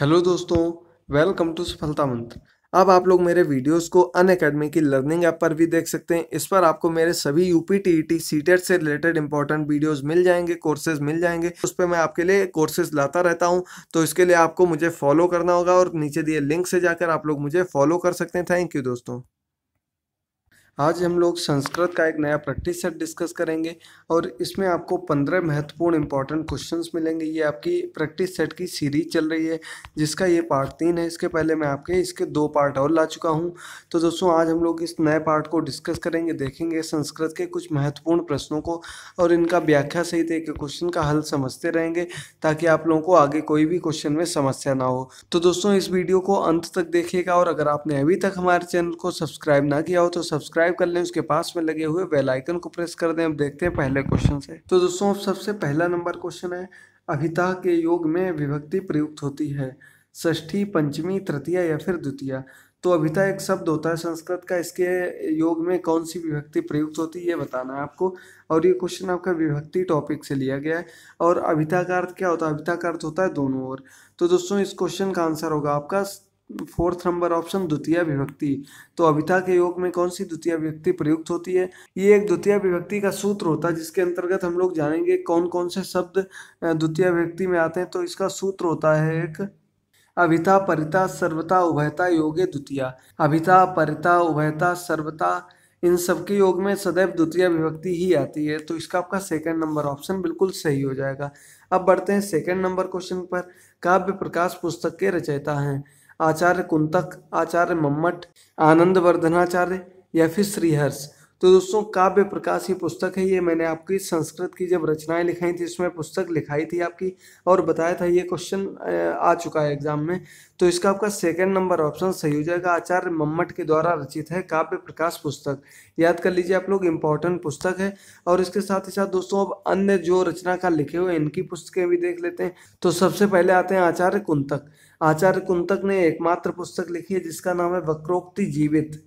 hello दोस्तों welcome to सफलता मंत्र अब आप लोग मेरे वीडियोस को अन अकेडमी की लर्निंग ऐप पर भी देख सकते हैं इस पर आपको मेरे सभी U P T T C TET से रिलेटेड इंपॉर्टेंट वीडियोस मिल जाएंगे कोर्सेज मिल जाएंगे उस पर मैं आपके लिए कोर्सेज लाता रहता हूं तो इसके लिए आपको मुझे फॉलो करना होगा और नीचे दिए लिंक से जाकर आप लोग मुझे फॉलो कर सकते हैं थैंक यू दोस्तों आज हम लोग संस्कृत का एक नया प्रैक्टिस सेट डिस्कस करेंगे और इसमें आपको पंद्रह महत्वपूर्ण इंपॉर्टेंट क्वेश्चंस मिलेंगे ये आपकी प्रैक्टिस सेट की सीरीज चल रही है जिसका ये पार्ट तीन है इसके पहले मैं आपके इसके दो पार्ट और ला चुका हूँ तो दोस्तों आज हम लोग इस नए पार्ट को डिस्कस करेंगे देखेंगे संस्कृत के कुछ महत्वपूर्ण प्रश्नों को और इनका व्याख्या सहित एक क्वेश्चन का हल समझते रहेंगे ताकि आप लोगों को आगे कोई भी क्वेश्चन में समस्या ना हो तो दोस्तों इस वीडियो को अंत तक देखिएगा और अगर आपने अभी तक हमारे चैनल को सब्सक्राइब ना किया हो तो सब्सक्राइब सब्सक्राइब कर लें उसके पास में लगे हुए बेल आइकन को प्रेस कर दें अब देखते हैं पहले क्वेश्चन से तो दोस्तों सबसे पहला नंबर क्वेश्चन है अभिता के योग में विभक्ति प्रयुक्त होती है ष्ठी पंचमी तृतीया या फिर द्वितीय तो अभिता एक शब्द होता है संस्कृत का इसके योग में कौन सी विभक्ति प्रयुक्त होती है ये बताना है आपको और ये क्वेश्चन आपका विभक्ति टॉपिक से लिया गया है और अभिता का अर्थ क्या होता है अभिता का अर्थ होता है दोनों ओर तो दोस्तों इस क्वेश्चन का आंसर होगा आपका फोर्थ नंबर ऑप्शन द्वितीय विभक्ति तो अभिता के योग में कौन सी द्वितीय विभक्ति प्रयुक्त होती है ये एक द्वितीय विभक्ति का सूत्र होता है जिसके अंतर्गत हम लोग जानेंगे कौन कौन से शब्द द्वितीय विभक्ति में आते हैं तो इसका सूत्र होता है एक अभिता परिता सर्वता उभयता योगे द्वितीय अभिता परिता उभयता सर्वता इन सबके योग में सदैव द्वितीय विभक्ति ही आती है तो इसका आपका सेकंड नंबर ऑप्शन बिल्कुल सही हो जाएगा अब बढ़ते हैं सेकंड नंबर क्वेश्चन पर काव्य प्रकाश पुस्तक के रचयिता हैं आचार्य कुंतक आचार्य मम्मट आनंद वर्धनाचार्य या फिर श्रीहर्ष तो दोस्तों काव्य प्रकाश ये पुस्तक है ये मैंने आपकी संस्कृत की जब रचनाएं लिखाई थी इसमें पुस्तक लिखाई थी आपकी और बताया था ये क्वेश्चन आ चुका है एग्जाम में तो इसका आपका सेकंड नंबर ऑप्शन सही हो जाएगा आचार्य मम्मट के द्वारा रचित है काव्य प्रकाश पुस्तक याद कर लीजिए आप लोग इंपॉर्टेंट पुस्तक है और इसके साथ ही साथ दोस्तों अब अन्य जो रचनाकार लिखे हुए इनकी पुस्तकें भी देख लेते हैं तो सबसे पहले आते हैं आचार्य कुंतक आचार्य कुंतक ने एकमात्र पुस्तक लिखी है जिसका नाम है वक्रोक्ति जीवित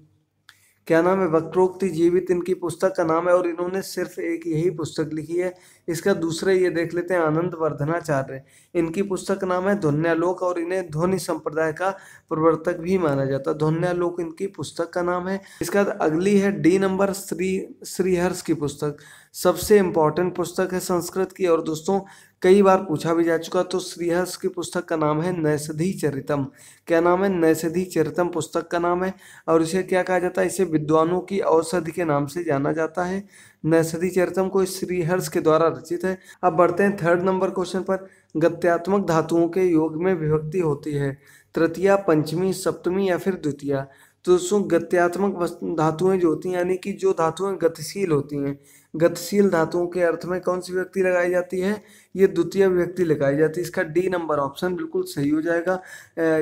क्या नाम है वक्रोक्ति जीवित इनकी पुस्तक का नाम है और इन्होंने सिर्फ एक यही पुस्तक लिखी है इसका दूसरे ये देख लेते हैं आनंद वर्धनाचार्य इनकी पुस्तक का नाम है ध्वनियालोक और इन्हें ध्वनि संप्रदाय का प्रवर्तक भी माना जाता है ध्वन्यालोक इनकी पुस्तक का नाम है इसका अगली है डी नंबर श्री श्रीहर्ष की पुस्तक सबसे इम्पॉर्टेंट पुस्तक है संस्कृत की और दोस्तों कई बार पूछा भी जा चुका तो श्रीहर्ष की पुस्तक का नाम है नैषधि चरितम क्या नाम है नैषधि चरितम पुस्तक का नाम है और इसे क्या कहा जाता है इसे विद्वानों की औषधि के नाम से जाना जाता है नैषधि चरितम को श्रीहर्ष के द्वारा रचित है अब बढ़ते हैं थर्ड नंबर क्वेश्चन पर गत्यात्मक धातुओं के योग में विभक्ति होती है तृतीया पंचमी सप्तमी या फिर द्वितीया तो दोस्तों गत्यात्मक धातुएं जो होती हैं यानी कि जो धातुएं गतिशील होती हैं गतिशील धातुओं के अर्थ में कौन सी व्यक्ति लगाई जाती है ये द्वितीय व्यक्ति लगाई जाती है इसका डी नंबर ऑप्शन बिल्कुल सही हो जाएगा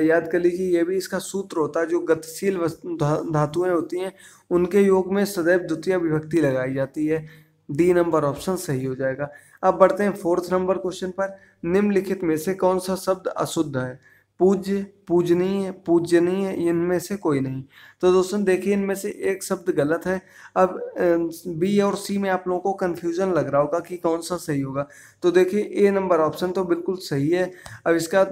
याद कर लीजिए ये भी इसका सूत्र होता है जो गतिशील धातुएं होती हैं उनके योग में सदैव द्वितीय विभक्ति लगाई जाती है डी नंबर ऑप्शन सही हो जाएगा अब बढ़ते हैं फोर्थ नंबर क्वेश्चन पर निम्नलिखित में से कौन सा शब्द अशुद्ध है पूज्य पूजनीय पूजनीय इनमें से कोई नहीं तो दोस्तों देखिए इनमें से एक शब्द गलत है अब बी और सी में आप लोगों को कन्फ्यूजन लग रहा होगा कि कौन सा सही होगा तो देखिए ए नंबर ऑप्शन तो बिल्कुल सही है अब इसका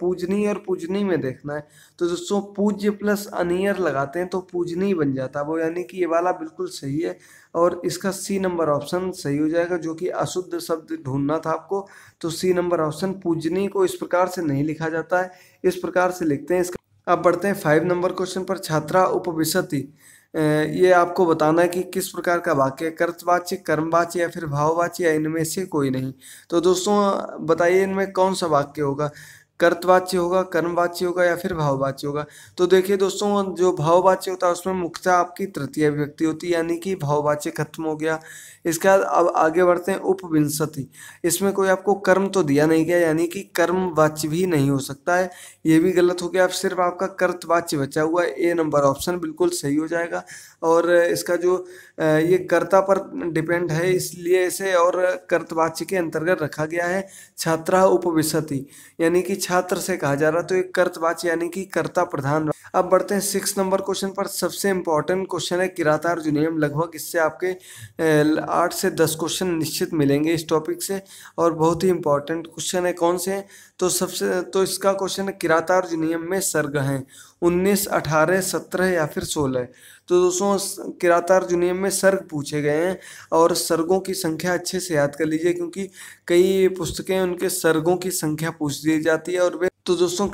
पूजनीय और पूजनी में देखना है तो दोस्तों पूज्य प्लस अनियर लगाते हैं तो पूजनी बन जाता है वो यानी कि ये वाला बिल्कुल सही है और इसका सी नंबर ऑप्शन सही हो जाएगा जो कि अशुद्ध शब्द ढूंढना था आपको तो सी नंबर ऑप्शन पूजनी को इस प्रकार से नहीं लिखा जाता है इस प्रकार से से लिखते हैं इसका अब बढ़ते हैं फाइव नंबर क्वेश्चन पर छात्रा उपविशति ये आपको बताना है कि किस प्रकार का वाक्य है कर्तवाच्य कर्मवाच्य या फिर भाववाच्य या इनमें से कोई नहीं तो दोस्तों बताइए इनमें कौन सा वाक्य होगा कर्तवाच्य होगा कर्मवाच्य होगा या फिर भाववाच्य होगा तो देखिए दोस्तों जो भाववाच्य होता है उसमें मुख्यतः आपकी तृतीय अभिव्यक्ति होती है यानी कि भाववाच्य खत्म हो गया इसके बाद अब आगे बढ़ते हैं उपविंशति इसमें कोई आपको कर्म तो दिया नहीं गया यानी कि कर्मवाच्य भी नहीं हो सकता है ये भी गलत हो गया अब सिर्फ आपका कर्तवाच्य बचा हुआ है ए नंबर ऑप्शन बिल्कुल सही हो जाएगा और इसका जो ये कर्ता पर डिपेंड है इसलिए इसे और कर्तवाच्य के अंतर्गत रखा गया है छात्रा उपविशति यानी कि छात्र से कहा जा रहा तो ये कर्तवाच्य यानी कि कर्ता प्रधान अब बढ़ते हैं सिक्स नंबर क्वेश्चन पर सबसे इंपॉर्टेंट क्वेश्चन है किरातार्जुनियम लगभग इससे आपके आठ से दस क्वेश्चन निश्चित मिलेंगे इस टॉपिक से और बहुत ही इंपॉर्टेंट क्वेश्चन है कौन से तो सबसे तो इसका क्वेश्चन है किरातार जुनियम में सर्ग हैं उन्नीस अठारह सत्रह या फिर सोलह तो दोस्तों किरातार जुनियम में सर्ग पूछे गए हैं और सर्गों की संख्या अच्छे से याद कर लीजिए क्योंकि कई पुस्तकें उनके सर्गों की संख्या पूछ दी जाती है और वे तो दोस्तों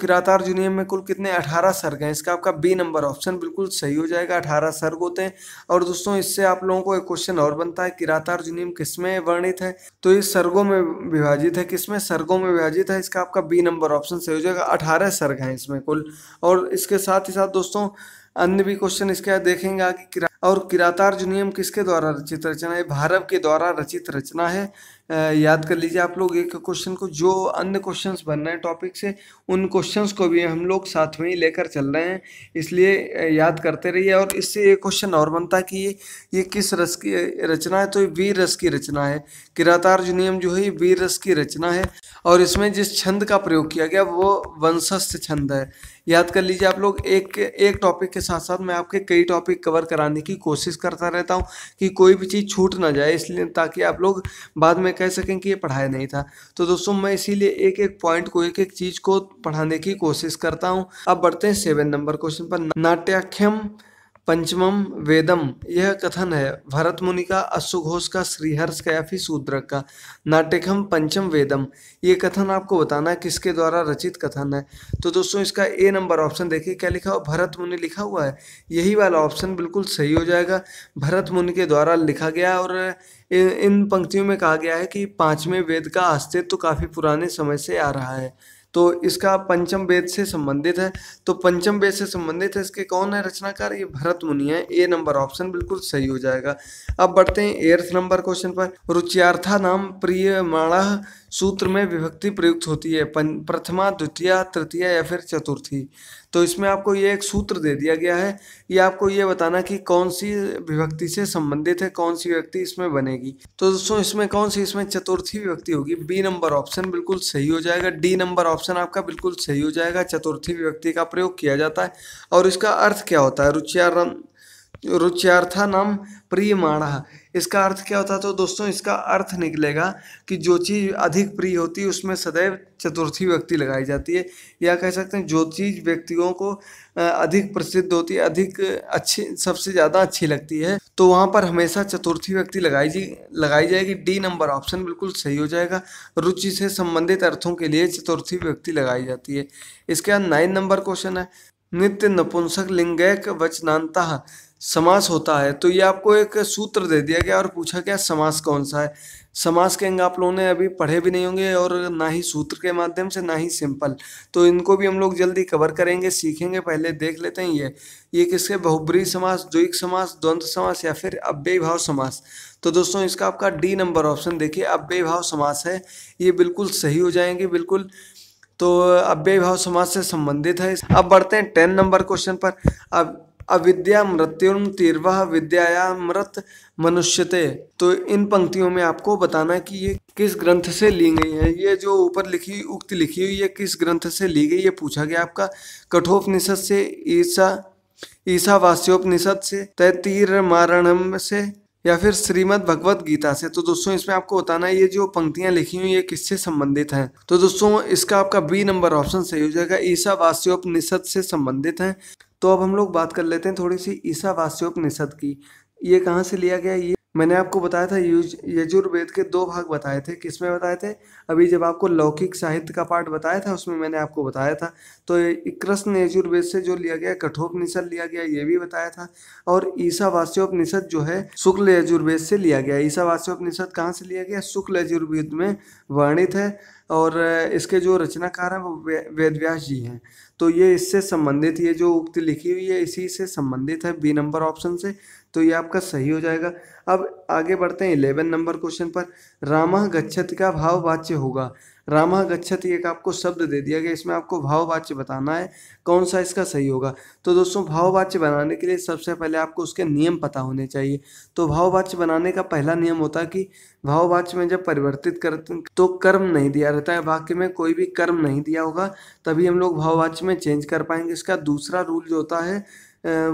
जुनियम में कुल कितने अठारह सर्ग हैं इसका आपका बी नंबर ऑप्शन बिल्कुल सही हो जाएगा अठारह सर्ग होते हैं और दोस्तों इससे आप लोगों को एक क्वेश्चन और बनता है किरातार जुनियम किसमें वर्णित है तो ये सर्गों में विभाजित है किसमें सर्गों में विभाजित है इसका आपका बी नंबर ऑप्शन सही हो जाएगा अठारह सर्ग हैं इसमें कुल और इसके साथ ही साथ दोस्तों अन्य भी क्वेश्चन इसके बाद देखेंगे आगे किरा और किरातार्जुनियम किसके द्वारा रचित रचना है भारव के द्वारा रचित रचना है आ, याद कर लीजिए आप लोग एक क्वेश्चन को जो अन्य क्वेश्चंस बन रहे हैं टॉपिक से उन क्वेश्चंस को भी हम लोग साथ में ही लेकर चल रहे हैं इसलिए याद करते रहिए और इससे ये क्वेश्चन और बनता है कि ये ये किस रस की रचना है तो ये वीर रस की रचना है किरातार्जुनियम जो है ये वीर रस की रचना है और इसमें जिस छंद का प्रयोग किया गया वो वंशस्थ छंद है याद कर लीजिए आप लोग एक एक टॉपिक के साथ साथ मैं आपके कई टॉपिक कवर कराने की कोशिश करता रहता हूँ कि कोई भी चीज़ छूट ना जाए इसलिए ताकि आप लोग बाद में कह सकें कि ये पढ़ाया नहीं था तो दोस्तों मैं इसीलिए एक एक पॉइंट को एक एक चीज़ को पढ़ाने की कोशिश करता हूँ अब बढ़ते हैं सेवन नंबर क्वेश्चन पर नाट्याख्यम पंचमम वेदम यह कथन है भरत मुनि का अश्वघोष का श्रीहर्ष का या फिर शूद्रक का नाटकम पंचम वेदम ये कथन आपको बताना है किसके द्वारा रचित कथन है तो दोस्तों इसका ए नंबर ऑप्शन देखिए क्या लिखा हुआ भरत मुनि लिखा हुआ है यही वाला ऑप्शन बिल्कुल सही हो जाएगा भरत मुनि के द्वारा लिखा गया और इन पंक्तियों में कहा गया है कि पाँचवें वेद का अस्तित्व तो काफ़ी पुराने समय से आ रहा है तो इसका पंचम वेद से संबंधित है तो पंचम वेद से संबंधित है इसके कौन है रचनाकार ये भरत मुनि है ए नंबर ऑप्शन बिल्कुल सही हो जाएगा अब बढ़ते हैं एर्थ नंबर क्वेश्चन पर रुचियार्था नाम प्रिय माणा सूत्र में विभक्ति प्रयुक्त होती है प्रथमा द्वितीय तृतीय या फिर चतुर्थी तो इसमें आपको ये एक सूत्र दे दिया गया है ये आपको ये बताना कि कौन सी विभक्ति से संबंधित है कौन सी व्यक्ति इसमें बनेगी तो दोस्तों इसमें कौन सी इसमें चतुर्थी विभक्ति होगी बी नंबर ऑप्शन बिल्कुल सही हो जाएगा डी नंबर ऑप्शन आपका बिल्कुल सही हो जाएगा चतुर्थी विभक्ति का प्रयोग किया जाता है और इसका अर्थ क्या होता है रुचियार रुच्यार्था नाम प्रियमाणा इसका अर्थ क्या होता है तो दोस्तों इसका अर्थ निकलेगा कि जो चीज़ अधिक प्रिय होती है उसमें सदैव चतुर्थी व्यक्ति लगाई जाती है या कह सकते हैं जो चीज़ व्यक्तियों को अधिक प्रसिद्ध होती है अधिक अच्छी सबसे ज़्यादा अच्छी लगती है तो वहाँ पर हमेशा चतुर्थी व्यक्ति लगाई जी लगाई जाएगी डी नंबर ऑप्शन बिल्कुल सही हो जाएगा रुचि से संबंधित अर्थों के लिए चतुर्थी व्यक्ति लगाई जाती है इसके बाद नाइन नंबर क्वेश्चन है नित्य नपुंसक लिंगैक वचनांता समास होता है तो ये आपको एक सूत्र दे दिया गया और पूछा गया समास कौन सा है समास के अंग आप लोगों ने अभी पढ़े भी नहीं होंगे और ना ही सूत्र के माध्यम से ना ही सिंपल तो इनको भी हम लोग जल्दी कवर करेंगे सीखेंगे पहले देख लेते हैं ये ये किसके बहुब्री समास द्विक समास द्वंद समास या फिर अव्यय भाव समास तो दोस्तों इसका आपका डी नंबर ऑप्शन देखिए अव्यय भाव समास है ये बिल्कुल सही हो जाएंगे बिल्कुल तो अव्यय भाव समास से संबंधित है अब बढ़ते हैं टेन नंबर क्वेश्चन पर अब अविद्या मृत्यु तीर्वा विद्याया मृत मनुष्यते तो इन पंक्तियों में आपको बताना कि ये किस ग्रंथ से ली गई है ये जो ऊपर लिखी उक्त लिखी हुई है किस ग्रंथ से ली गई ये पूछा गया आपका कठोपनिषद से ईसा ईसा वास्योपनिषद से तैतीर मारणम से या फिर श्रीमद भगवत गीता से तो दोस्तों इसमें आपको बताना है ये जो पंक्तियां लिखी हुई ये किससे संबंधित हैं तो दोस्तों इसका आपका बी नंबर ऑप्शन सही हो जाएगा ईसा वास्योपनिषद से संबंधित हैं तो अब हम लोग बात कर लेते हैं थोड़ी सी ईसा वास्योपनिषद की ये कहाँ से लिया गया ये मैंने आपको बताया था यूज यजुर्वेद के दो भाग बताए थे किसमें बताए थे अभी जब आपको लौकिक साहित्य का पाठ बताया था उसमें मैंने आपको बताया था तो कृष्ण यजुर्वेद से जो लिया गया कठोपनिषद लिया गया ये भी बताया था और ईसा वास्योपनिषद जो है शुक्ल यजुर्वेद से लिया गया ईसा वास्योपनिषद कहाँ से लिया गया शुक्ल यजुर्वेद में वर्णित है और इसके जो रचनाकार हैं वो वेदव्यास जी हैं तो ये इससे संबंधित ये जो उक्ति लिखी हुई है इसी से संबंधित है बी नंबर ऑप्शन से तो ये आपका सही हो जाएगा अब आगे बढ़ते हैं इलेवन नंबर क्वेश्चन पर रामा गच्छत का भाववाच्य होगा रामा गच्छत एक आपको शब्द दे दिया गया इसमें आपको भाववाच्य बताना है कौन सा इसका सही होगा तो दोस्तों भाववाच्य बनाने के लिए सबसे पहले आपको उसके नियम पता होने चाहिए तो भाववाच्य बनाने का पहला नियम होता है कि भाववाच्य में जब परिवर्तित कर तो कर्म नहीं दिया रहता है वाक्य में कोई भी कर्म नहीं दिया होगा तभी हम लोग भाववाच्य में चेंज कर पाएंगे इसका दूसरा रूल जो होता है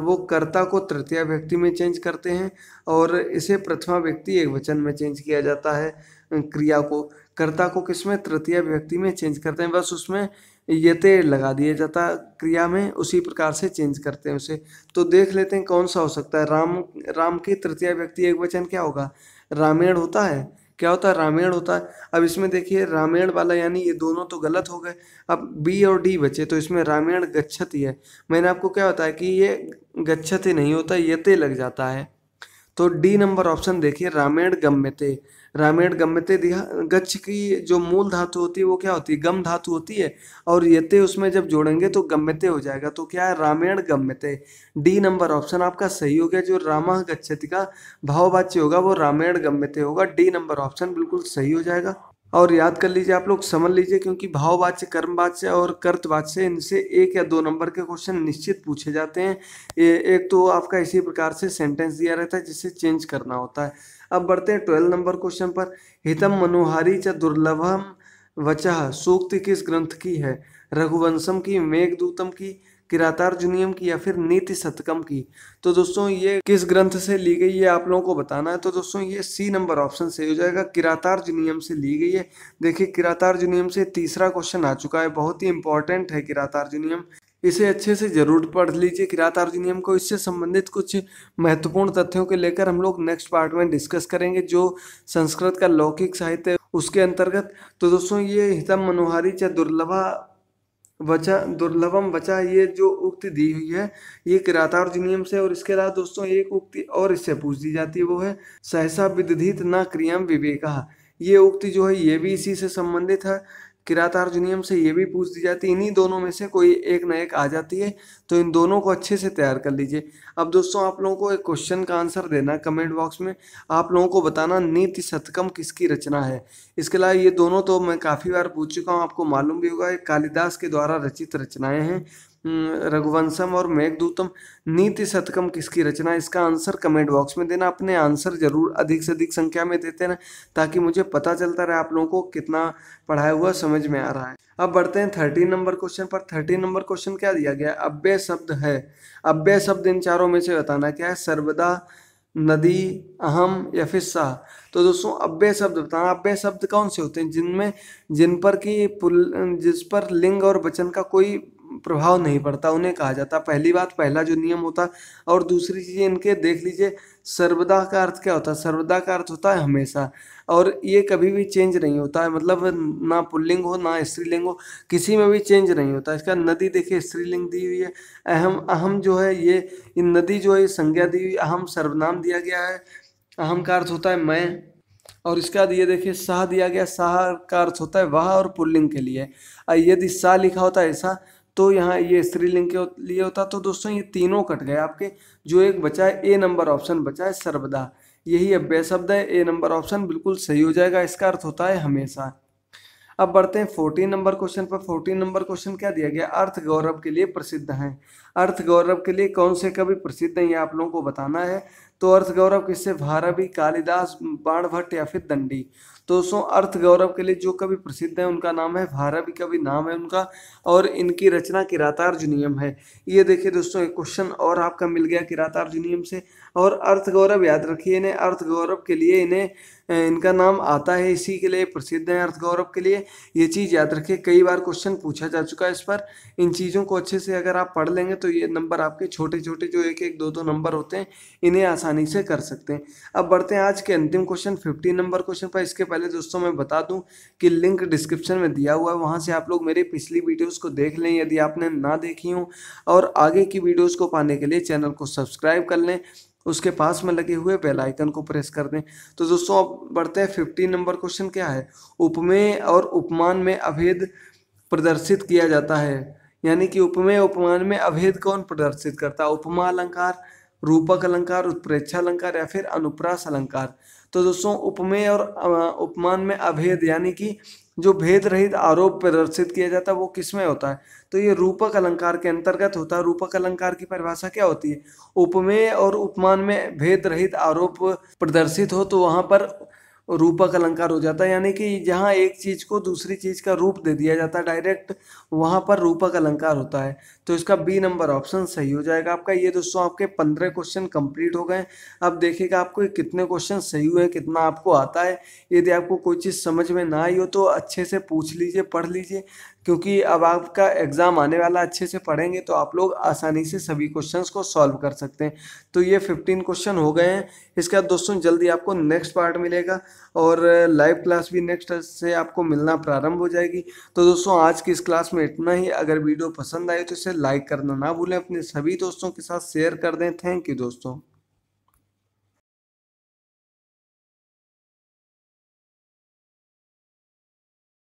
वो कर्ता को तृतीय व्यक्ति में चेंज करते हैं और इसे प्रथमा व्यक्ति एक वचन में चेंज किया जाता है क्रिया को कर्ता को किसमें तृतीय व्यक्ति में चेंज करते हैं बस उसमें यते लगा दिया जाता क्रिया में उसी प्रकार से चेंज करते हैं उसे तो देख लेते हैं कौन सा हो सकता है राम राम की तृतीय व्यक्ति एक वचन क्या होगा रामेण होता है क्या होता है रामायण होता है अब इसमें देखिए रामायण वाला यानी ये दोनों तो गलत हो गए अब बी और डी बचे तो इसमें रामायण ही है मैंने आपको क्या बताया कि ये ही नहीं होता यते लग जाता है तो डी नंबर ऑप्शन देखिए रामेण गम्यते रामेण गम्यते गच्छ की जो मूल धातु होती है वो क्या होती है गम धातु होती है और यते उसमें जब जोड़ेंगे तो गम्यते हो जाएगा तो क्या है रामेण गम्यते डी नंबर ऑप्शन आपका सही हो गया जो रामा गच्छति का भाववाच्य होगा वो रामेण गम्यते होगा डी नंबर ऑप्शन बिल्कुल सही हो जाएगा और याद कर लीजिए आप लोग समझ लीजिए क्योंकि भाववाच्य कर्मवाच्य और कर्तवाच्य इनसे एक या दो नंबर के क्वेश्चन निश्चित पूछे जाते हैं ए, एक तो आपका इसी प्रकार से सेंटेंस दिया रहता है जिसे चेंज करना होता है अब बढ़ते हैं ट्वेल्व नंबर क्वेश्चन पर हितम मनोहारी च दुर्लभम वचह सूक्ति किस ग्रंथ की है रघुवंशम की मेघदूतम की किरातार्जुनियम की या फिर नीति सतकम की तो दोस्तों ये किस ग्रंथ से ली गई है आप लोगों को बताना है तो दोस्तों ये सी नंबर ऑप्शन सही हो जाएगा किरातार्जुनियम से ली गई है देखिए किरातार्जुनियम से तीसरा क्वेश्चन आ चुका है बहुत ही इंपॉर्टेंट है जुनियम इसे अच्छे से जरूर पढ़ लीजिए किरात आर्जुनियम को इससे संबंधित कुछ महत्वपूर्ण तथ्यों के लेकर हम लोग नेक्स्ट पार्ट में डिस्कस करेंगे जो संस्कृत का लौकिक साहित्य उसके अंतर्गत तो दोस्तों ये हितम मनोहारी चाहे दुर्लभा वचा दुर्लभम वचा ये जो उक्ति दी हुई है ये किरातार नियम से और इसके अलावा दोस्तों एक उक्ति और इससे पूछ दी जाती है वो है सहसा विदधित न क्रियाम विवेका ये उक्ति जो है ये भी इसी से संबंधित है अर्जुनियम से ये भी पूछ दी जाती है इन्हीं दोनों में से कोई एक ना एक आ जाती है तो इन दोनों को अच्छे से तैयार कर लीजिए अब दोस्तों आप लोगों को एक क्वेश्चन का आंसर देना कमेंट बॉक्स में आप लोगों को बताना नीति शतकम किसकी रचना है इसके अलावा ये दोनों तो मैं काफ़ी बार पूछ चुका हूँ आपको मालूम भी होगा कालिदास के द्वारा रचित रचनाएँ हैं हम्म, रघुवंशम और मेघदूतम नीति शतकम किसकी रचना इसका आंसर कमेंट बॉक्स में देना अपने आंसर जरूर अधिक से अधिक संख्या में देते हैं ताकि मुझे पता चलता रहे आप लोगों को कितना पढ़ाया हुआ समझ में आ रहा है अब बढ़ते हैं थर्टीन नंबर क्वेश्चन पर थर्टीन नंबर क्वेश्चन क्या दिया गया अब्य शब्द है अब्य शब्द इन चारों में से बताना क्या है सर्वदा नदी अहम या फिर शाह तो दोस्तों अब्य शब्द बताना अब्य शब्द कौन से होते हैं जिनमें जिन पर कि पुल जिस पर लिंग और वचन का कोई प्रभाव नहीं पड़ता उन्हें कहा जाता पहली बात पहला जो नियम होता और दूसरी चीज़ इनके देख लीजिए सर्वदा का अर्थ क्या होता है सर्वदा का अर्थ होता है हमेशा और ये कभी भी चेंज नहीं होता है मतलब ना पुल्लिंग हो ना स्त्रीलिंग हो किसी में भी चेंज नहीं होता इसका नदी देखिए स्त्रीलिंग दी हुई है अहम अहम जो है ये इन नदी जो है संज्ञा दी हुई अहम सर्वनाम दिया गया है अहम का अर्थ होता है मैं और इसका ये देखिए सह दिया गया शाह का अर्थ होता है वह और पुल्लिंग के लिए यदि सा लिखा होता है ऐसा तो यहाँ ये स्त्रीलिंग के लिए होता तो दोस्तों ये तीनों कट गए आपके जो एक बचा है ए नंबर ऑप्शन बचा है सर्वदा यही अभ्यय शब्द है ए नंबर ऑप्शन बिल्कुल सही हो जाएगा इसका अर्थ होता है हमेशा अब बढ़ते हैं फोर्टीन नंबर क्वेश्चन पर फोर्टीन नंबर क्वेश्चन क्या दिया गया अर्थ गौरव के लिए प्रसिद्ध हैं अर्थ गौरव के लिए कौन से कवि प्रसिद्ध हैं ये आप लोगों को बताना है तो अर्थ गौरव किससे भारवी कालिदास बाणभट्ट या फिर दंडी तो दोस्तों अर्थ गौरव के लिए जो कवि प्रसिद्ध है उनका नाम है का भी नाम है उनका और इनकी रचना किरातार्जुनियम है ये देखिए दोस्तों एक क्वेश्चन और आपका मिल गया किरातार्जुनियम से और अर्थ गौरव याद रखिए इन्हें अर्थ गौरव के लिए इन्हें इनका नाम आता है इसी के लिए प्रसिद्ध है अर्थ गौरव के लिए ये चीज़ याद रखें कई बार क्वेश्चन पूछा जा चुका है इस पर इन चीज़ों को अच्छे से अगर आप पढ़ लेंगे तो ये नंबर आपके छोटे छोटे जो एक एक दो दो नंबर होते हैं इन्हें आसानी से कर सकते हैं अब बढ़ते हैं आज के अंतिम क्वेश्चन फिफ्टी नंबर क्वेश्चन पर इसके पहले दोस्तों मैं बता दूँ कि लिंक डिस्क्रिप्शन में दिया हुआ है वहाँ से आप लोग मेरी पिछली वीडियोज़ को देख लें यदि आपने ना देखी हो और आगे की वीडियोज़ को पाने के लिए चैनल को सब्सक्राइब कर लें उसके पास में लगे हुए बेल आइकन को प्रेस कर दें तो दोस्तों अब बढ़ते हैं फिफ्टीन नंबर क्वेश्चन क्या है उपमेय और उपमान में अभेद प्रदर्शित किया जाता है यानी कि उपमेय उपमान में अभेद कौन प्रदर्शित करता है उपमा अलंकार रूपक अलंकार उत्प्रेक्षा अलंकार या फिर अनुप्रास अलंकार तो दोस्तों उपमेय और उपमान में अभेद यानी कि जो भेद रहित आरोप प्रदर्शित किया जाता है वो किसमें होता है तो ये रूपक अलंकार के अंतर्गत होता है रूपक अलंकार की परिभाषा क्या होती है उपमेय और उपमान में भेद रहित आरोप प्रदर्शित हो तो वहाँ पर रूपक अलंकार हो जाता है यानी कि जहाँ एक चीज़ को दूसरी चीज़ का रूप दे दिया जाता है डायरेक्ट वहाँ पर रूपक अलंकार होता है तो इसका बी नंबर ऑप्शन सही हो जाएगा आपका ये दोस्तों आपके पंद्रह क्वेश्चन कंप्लीट हो गए अब देखिएगा आपको कितने क्वेश्चन सही हुए कितना आपको आता है यदि आपको कोई चीज़ समझ में ना आई हो तो अच्छे से पूछ लीजिए पढ़ लीजिए क्योंकि अब आपका एग्ज़ाम आने वाला अच्छे से पढ़ेंगे तो आप लोग आसानी से सभी क्वेश्चंस को सॉल्व कर सकते हैं तो ये 15 क्वेश्चन हो गए हैं इसके बाद दोस्तों जल्दी आपको नेक्स्ट पार्ट मिलेगा और लाइव क्लास भी नेक्स्ट से आपको मिलना प्रारंभ हो जाएगी तो दोस्तों आज की इस क्लास में इतना ही अगर वीडियो पसंद आए तो इसे लाइक करना ना भूलें अपने सभी दोस्तों के साथ शेयर कर दें थैंक यू दोस्तों